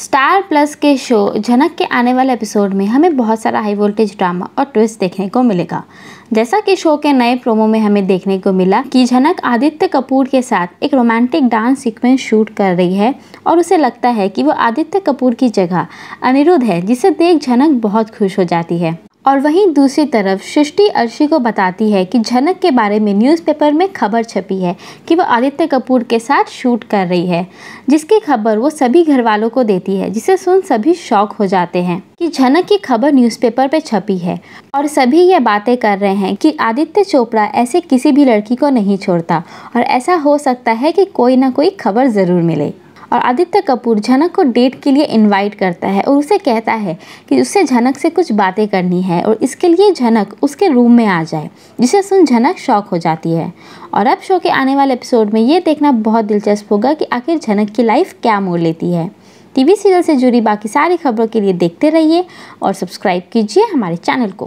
star plus के show झनक के आने वाले एपिसोड में हमें बहुत सारा हाई वोल्टेज ड्रामा और ट्विस्ट देखने को मिलेगा जैसा कि शो के नए प्रोमो में हमें देखने को मिला कि झनक आदित्य कपूर के साथ एक रोमांटिक डांस सीक्वेंस शूट कर रही है और उसे लगता है कि वो आदित्य कपूर की जगह अनिरुद्ध है जिसे देख झनक बहुत खुश हो जाती है और वहीं दूसरी तरफ सृष्टि अर्शी को बताती है कि झनक के बारे में न्यूज़पेपर में खबर छपी है कि वो आदित्य कपूर के साथ शूट कर रही है जिसकी खबर वो सभी घर वालों को देती है जिसे सुन सभी शौक हो जाते हैं कि झनक की खबर न्यूज़पेपर पे छपी है और सभी ये बातें कर रहे हैं कि आदित्य चोपड़ा ऐसे किसी भी लड़की को नहीं छोड़ता और ऐसा हो सकता है कि कोई ना कोई खबर ज़रूर मिले और आदित्य कपूर झनक को डेट के लिए इनवाइट करता है और उसे कहता है कि उससे झनक से कुछ बातें करनी है और इसके लिए झनक उसके रूम में आ जाए जिसे सुन झनक शौक हो जाती है और अब शो के आने वाले एपिसोड में ये देखना बहुत दिलचस्प होगा कि आखिर झनक की लाइफ क्या मोड़ लेती है टीवी सीरियल से जुड़ी बाकी सारी खबरों के लिए देखते रहिए और सब्सक्राइब कीजिए हमारे चैनल को